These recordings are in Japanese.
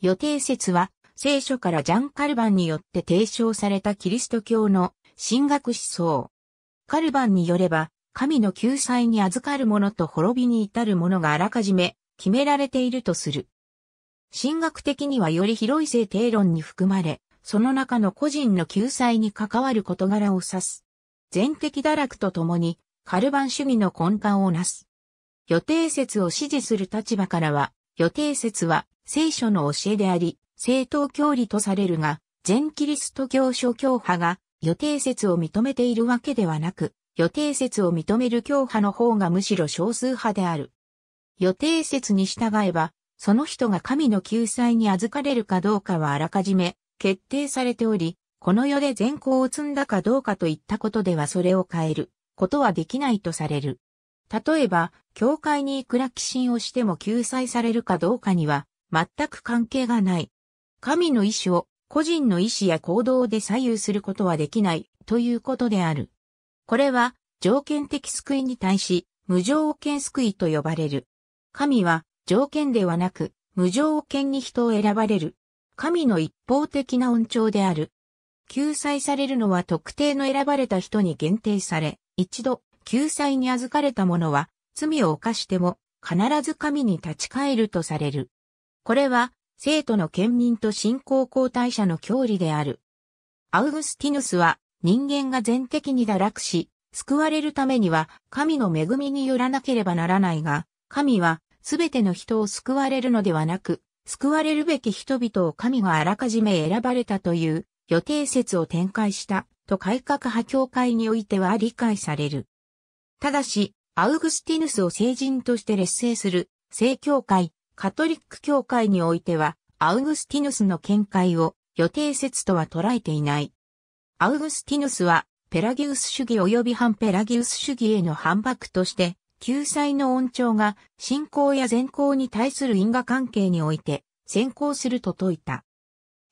予定説は、聖書からジャン・カルバンによって提唱されたキリスト教の神学思想。カルバンによれば、神の救済に預かる者と滅びに至る者があらかじめ決められているとする。神学的にはより広い性定論に含まれ、その中の個人の救済に関わる事柄を指す。全的堕落とともに、カルバン主義の根幹をなす。予定説を支持する立場からは、予定説は聖書の教えであり、正当教理とされるが、全キリスト教諸教派が予定説を認めているわけではなく、予定説を認める教派の方がむしろ少数派である。予定説に従えば、その人が神の救済に預かれるかどうかはあらかじめ決定されており、この世で善行を積んだかどうかといったことではそれを変えることはできないとされる。例えば、教会にいくら寄進をしても救済されるかどうかには全く関係がない。神の意志を個人の意志や行動で左右することはできないということである。これは条件的救いに対し無条件救いと呼ばれる。神は条件ではなく無条件に人を選ばれる。神の一方的な恩寵である。救済されるのは特定の選ばれた人に限定され、一度救済に預かれた者は罪を犯しても必ず神に立ち返るとされる。これは、生徒の県民と信仰交代者の教理である。アウグスティヌスは、人間が全的に堕落し、救われるためには、神の恵みによらなければならないが、神は、すべての人を救われるのではなく、救われるべき人々を神があらかじめ選ばれたという予定説を展開したと改革派教会においては理解される。ただし、アウグスティヌスを聖人として劣勢する、聖教会、カトリック教会においては、アウグスティヌスの見解を予定説とは捉えていない。アウグスティヌスは、ペラギウス主義及び反ペラギウス主義への反駁として、救済の恩寵が信仰や善行に対する因果関係において先行すると説いた。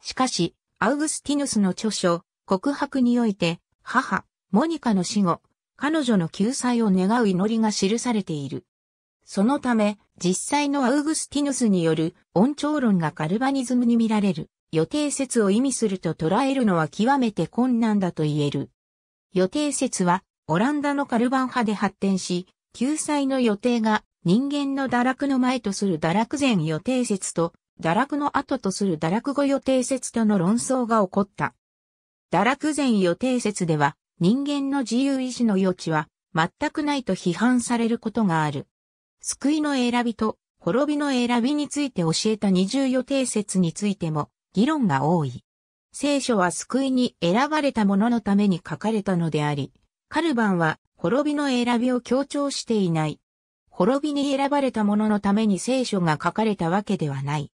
しかし、アウグスティヌスの著書、告白において、母、モニカの死後、彼女の救済を願う祈りが記されている。そのため、実際のアウグスティヌスによる音調論がカルバニズムに見られる予定説を意味すると捉えるのは極めて困難だと言える。予定説はオランダのカルバン派で発展し、救済の予定が人間の堕落の前とする堕落前予定説と堕落の後とする堕落後予定説との論争が起こった。堕落前予定説では人間の自由意志の余地は全くないと批判されることがある。救いの選びと滅びの選びについて教えた二重予定説についても議論が多い。聖書は救いに選ばれた者のために書かれたのであり、カルバンは滅びの選びを強調していない。滅びに選ばれた者のために聖書が書かれたわけではない。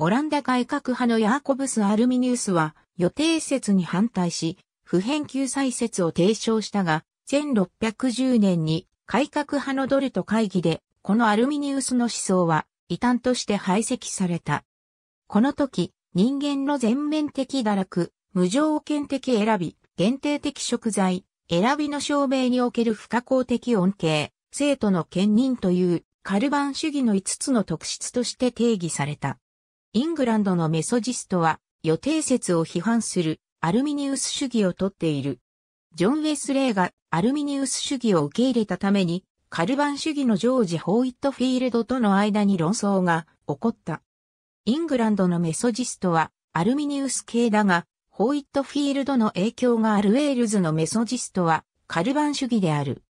オランダ改革派のヤーコブス・アルミニウスは予定説に反対し、普遍救済説を提唱したが、1610年に改革派のドルト会議でこのアルミニウスの思想は異端として排斥された。この時、人間の全面的堕落、無条件的選び、限定的食材、選びの証明における不可抗的恩恵、生徒の兼任というカルバン主義の5つの特質として定義された。イングランドのメソジストは予定説を批判するアルミニウス主義をとっている。ジョン・ウェスレイがアルミニウス主義を受け入れたためにカルバン主義のジョージ・ホーイットフィールドとの間に論争が起こった。イングランドのメソジストはアルミニウス系だが、ホーイットフィールドの影響があるウェールズのメソジストはカルバン主義である。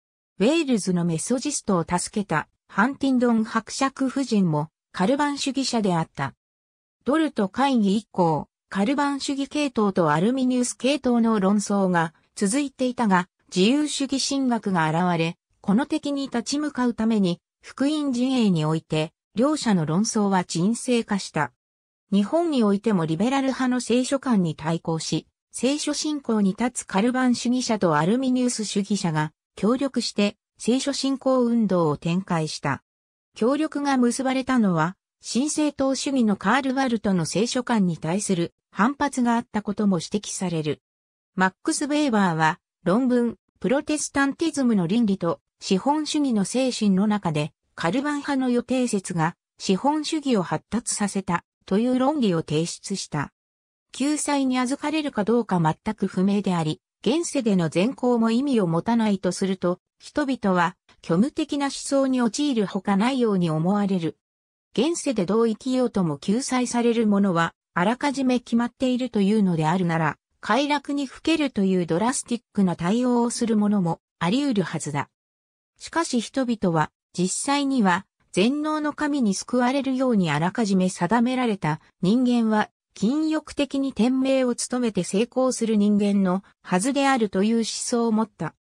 ウェールズのメソジストを助けたハンティンドン伯爵夫人もカルバン主義者であった。ドルト会議以降、カルバン主義系統とアルミニウス系統の論争が続いていたが、自由主義神学が現れ、この敵に立ち向かうために、福音陣営において、両者の論争は沈静化した。日本においてもリベラル派の聖書観に対抗し、聖書信仰に立つカルバン主義者とアルミニウス主義者が協力して聖書信仰運動を展開した。協力が結ばれたのは、新政党主義のカール・ワルトの聖書観に対する反発があったことも指摘される。マックス・ベーバーは論文、プロテスタンティズムの倫理と資本主義の精神の中で、カルバン派の予定説が資本主義を発達させたという論理を提出した。救済に預かれるかどうか全く不明であり、現世での善行も意味を持たないとすると、人々は虚無的な思想に陥るほかないように思われる。現世でどう生きようとも救済されるものは、あらかじめ決まっているというのであるなら、快楽にふけるというドラスティックな対応をするものもあり得るはずだ。しかし人々は実際には全能の神に救われるようにあらかじめ定められた人間は禁欲的に天命を務めて成功する人間のはずであるという思想を持った。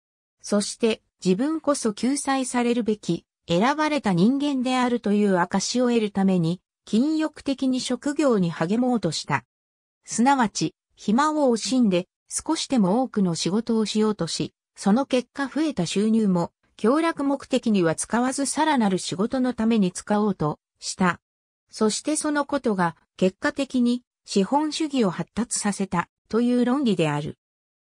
そして自分こそ救済されるべき選ばれた人間であるという証を得るために禁欲的に職業に励もうとした。すなわち暇を惜しんで少しでも多くの仕事をしようとし、その結果増えた収入も協楽目的には使わずさらなる仕事のために使おうとした。そしてそのことが結果的に資本主義を発達させたという論理である。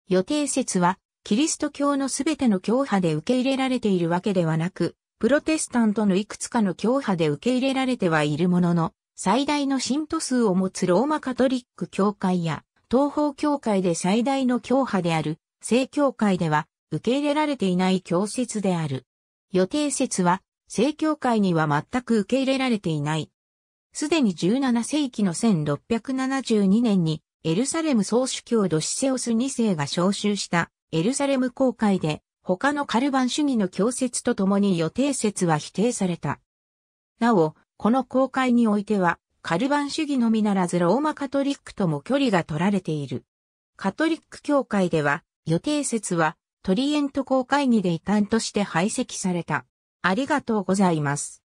予定説はキリスト教のすべての教派で受け入れられているわけではなく、プロテスタントのいくつかの教派で受け入れられてはいるものの、最大の信徒数を持つローマカトリック教会や東方教会で最大の教派である聖教会では受け入れられていない教説である。予定説は、正教会には全く受け入れられていない。すでに17世紀の1672年に、エルサレム総主教ドシセオス2世が召集したエルサレム公会で、他のカルバン主義の教説とともに予定説は否定された。なお、この公会においては、カルバン主義のみならずローマカトリックとも距離が取られている。カトリック教会では、予定説はトリエント公会議で遺憾として排斥された。ありがとうございます。